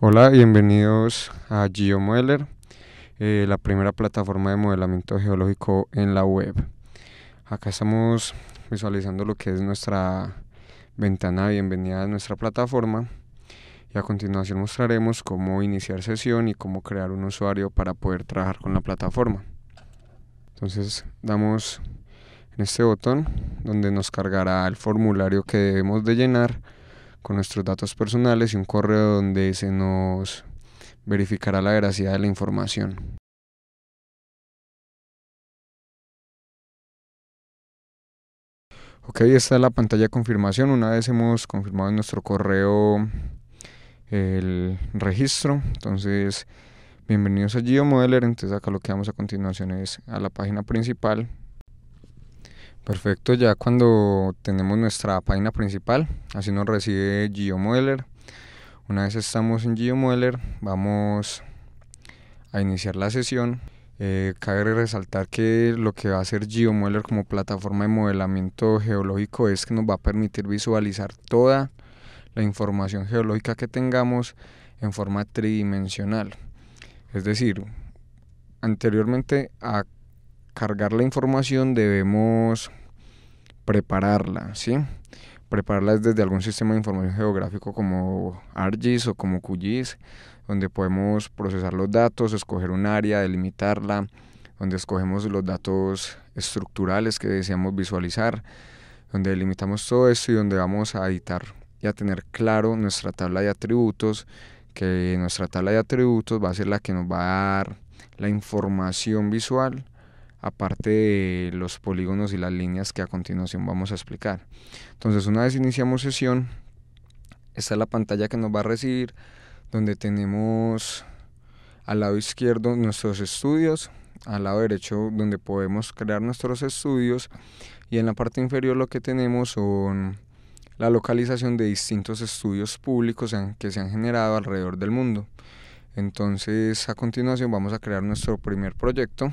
Hola, bienvenidos a GeoModeler, eh, la primera plataforma de modelamiento geológico en la web. Acá estamos visualizando lo que es nuestra ventana de bienvenida a nuestra plataforma y a continuación mostraremos cómo iniciar sesión y cómo crear un usuario para poder trabajar con la plataforma. Entonces damos en este botón donde nos cargará el formulario que debemos de llenar con nuestros datos personales y un correo donde se nos verificará la veracidad de la información. Ok, esta es la pantalla de confirmación. Una vez hemos confirmado en nuestro correo el registro, entonces bienvenidos a GeoModeler. Entonces, acá lo que vamos a continuación es a la página principal Perfecto, ya cuando tenemos nuestra página principal, así nos recibe GeoModeler. Una vez estamos en GeoModeler, vamos a iniciar la sesión. Eh, cabe resaltar que lo que va a hacer GeoModeler como plataforma de modelamiento geológico es que nos va a permitir visualizar toda la información geológica que tengamos en forma tridimensional. Es decir, anteriormente a cargar la información debemos prepararla, ¿sí? Prepararla desde algún sistema de información geográfico como ArcGIS o como QGIS, donde podemos procesar los datos, escoger un área, delimitarla, donde escogemos los datos estructurales que deseamos visualizar, donde delimitamos todo esto y donde vamos a editar y a tener claro nuestra tabla de atributos, que nuestra tabla de atributos va a ser la que nos va a dar la información visual aparte de los polígonos y las líneas que a continuación vamos a explicar. Entonces, una vez iniciamos sesión, esta es la pantalla que nos va a recibir, donde tenemos al lado izquierdo nuestros estudios, al lado derecho donde podemos crear nuestros estudios y en la parte inferior lo que tenemos son la localización de distintos estudios públicos que se han generado alrededor del mundo. Entonces a continuación vamos a crear nuestro primer proyecto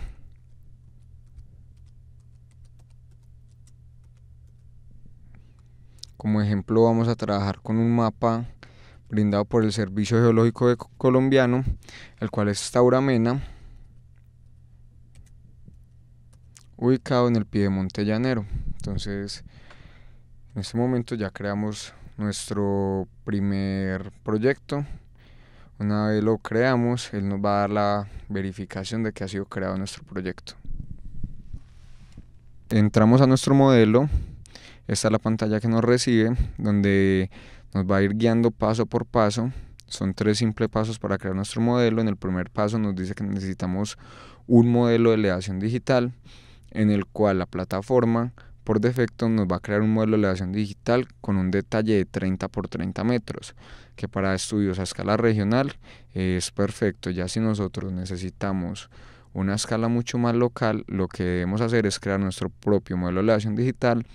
Como ejemplo vamos a trabajar con un mapa brindado por el Servicio Geológico Colombiano, el cual es Tauramena, ubicado en el pie de Monte Llanero. Entonces, en este momento ya creamos nuestro primer proyecto. Una vez lo creamos, él nos va a dar la verificación de que ha sido creado nuestro proyecto. Entramos a nuestro modelo esta es la pantalla que nos recibe, donde nos va a ir guiando paso por paso. Son tres simples pasos para crear nuestro modelo. En el primer paso nos dice que necesitamos un modelo de elevación digital, en el cual la plataforma por defecto nos va a crear un modelo de elevación digital con un detalle de 30 por 30 metros, que para estudios a escala regional eh, es perfecto. Ya si nosotros necesitamos una escala mucho más local, lo que debemos hacer es crear nuestro propio modelo de elevación digital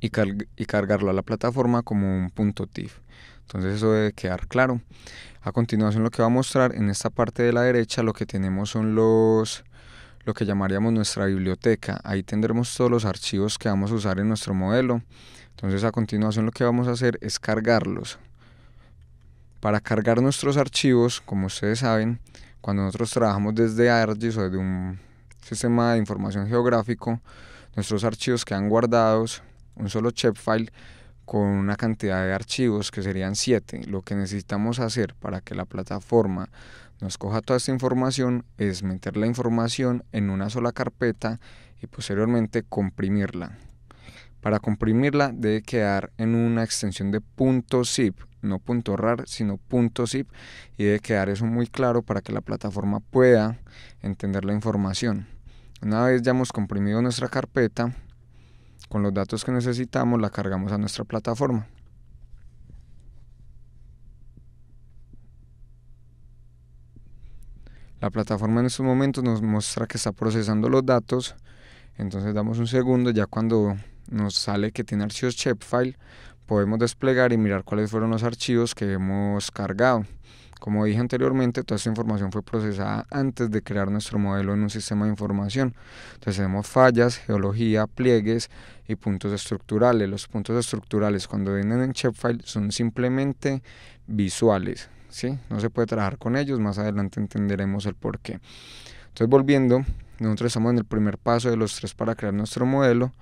y, cargarlo a la plataforma como un punto .tif. Entonces eso debe quedar claro. A continuación lo que va a mostrar en esta parte de la derecha lo que tenemos son los lo que llamaríamos nuestra biblioteca. Ahí tendremos todos los archivos que vamos a usar en nuestro modelo. Entonces a continuación lo que vamos a hacer es cargarlos. Para cargar nuestros archivos, como ustedes saben, cuando nosotros trabajamos desde ArcGIS o desde un sistema de información geográfico, nuestros archivos quedan guardados un solo zip file con una cantidad de archivos que serían 7. Lo que necesitamos hacer para que la plataforma nos coja toda esta información es meter la información en una sola carpeta y posteriormente comprimirla. Para comprimirla debe quedar en una extensión de .zip, no .rar, sino .zip y debe quedar eso muy claro para que la plataforma pueda entender la información. Una vez ya hemos comprimido nuestra carpeta, con los datos que necesitamos la cargamos a nuestra plataforma. La plataforma en estos momentos nos muestra que está procesando los datos, entonces damos un segundo, ya cuando nos sale que tiene archivos file, podemos desplegar y mirar cuáles fueron los archivos que hemos cargado. Como dije anteriormente, toda esta información fue procesada antes de crear nuestro modelo en un sistema de información. Entonces tenemos fallas, geología, pliegues y puntos estructurales. Los puntos estructurales cuando vienen en shapefile son simplemente visuales. ¿sí? No se puede trabajar con ellos, más adelante entenderemos el por qué. Entonces volviendo nosotros estamos en el primer paso de los tres para crear nuestro modelo.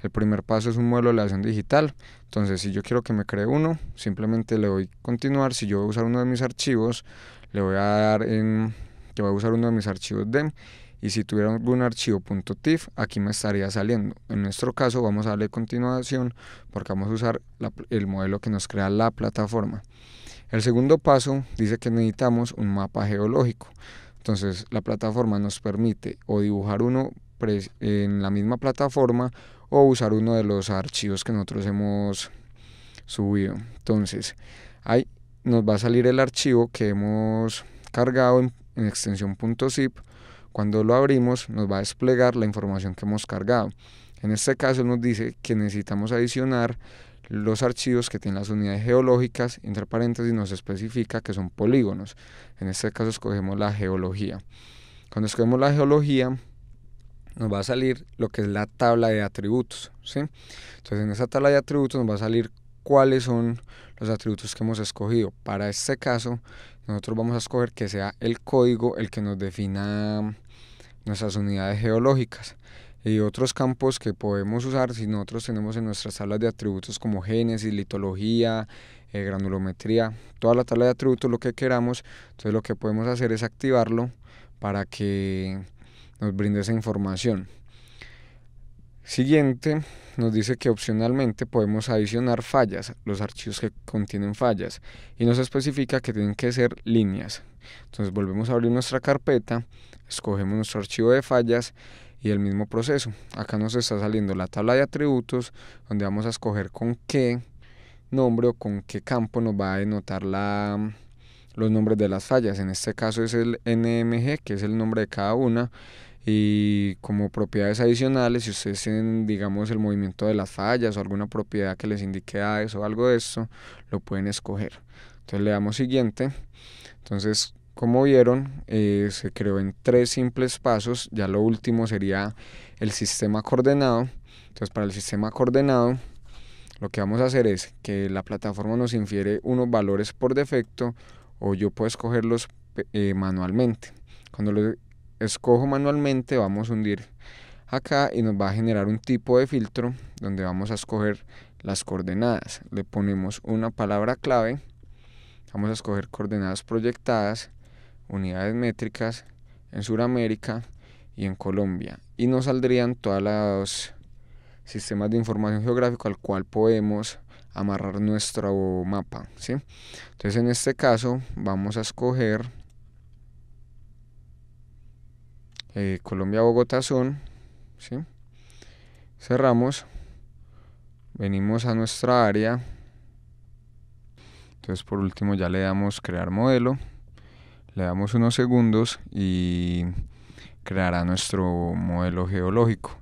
El primer paso es un modelo de la acción digital. Entonces, si yo quiero que me cree uno, simplemente le doy continuar. Si yo voy a usar uno de mis archivos, le voy a dar en que voy a usar uno de mis archivos DEM. Y si tuviera algún archivo .tif, aquí me estaría saliendo. En nuestro caso vamos a darle continuación porque vamos a usar el modelo que nos crea la plataforma. El segundo paso dice que necesitamos un mapa geológico. Entonces la plataforma nos permite o dibujar uno en la misma plataforma o usar uno de los archivos que nosotros hemos subido. Entonces ahí nos va a salir el archivo que hemos cargado en, extensión.zip. extensión .zip. Cuando lo abrimos nos va a desplegar la información que hemos cargado. En este caso nos dice que necesitamos adicionar los archivos que tienen las unidades geológicas, entre paréntesis nos especifica que son polígonos. En este caso escogemos la geología. Cuando escogemos la geología, nos va a salir lo que es la tabla de atributos. ¿sí? Entonces en esa tabla de atributos nos va a salir cuáles son los atributos que hemos escogido. Para este caso, nosotros vamos a escoger que sea el código el que nos defina nuestras unidades geológicas y otros campos que podemos usar si nosotros tenemos en nuestras tablas de atributos como génesis, litología, eh, granulometría, toda la tabla de atributos, lo que queramos. Entonces lo que podemos hacer es activarlo para que nos brinde esa información. Siguiente, nos dice que opcionalmente podemos adicionar fallas, los archivos que contienen fallas, y nos especifica que tienen que ser líneas. Entonces volvemos a abrir nuestra carpeta, escogemos nuestro archivo de fallas y el mismo proceso. Acá nos está saliendo la tabla de atributos donde vamos a escoger con qué nombre o con qué campo nos va a denotar la, los nombres de las fallas. En este caso es el NMG, que es el nombre de cada una. Y como propiedades adicionales, si ustedes tienen, digamos, el movimiento de las fallas o alguna propiedad que les indique a eso o algo de eso, lo pueden escoger. Entonces le damos siguiente. Entonces como vieron, eh, se creó en tres simples pasos. Ya lo último sería el sistema coordenado. Entonces, para el sistema coordenado, lo que vamos a hacer es que la plataforma nos infiere unos valores por defecto o yo puedo escogerlos eh, manualmente. Cuando los escojo manualmente, vamos a hundir acá y nos va a generar un tipo de filtro donde vamos a escoger las coordenadas. Le ponemos una palabra clave, vamos a escoger coordenadas proyectadas unidades métricas en Sudamérica y en Colombia. Y nos saldrían todos los sistemas de información geográfica al cual podemos amarrar nuestro mapa. ¿sí? Entonces en este caso vamos a escoger eh, Colombia-Bogotá son. ¿sí? Cerramos. Venimos a nuestra área. Entonces por último ya le damos crear modelo. Le damos unos segundos y creará nuestro modelo geológico.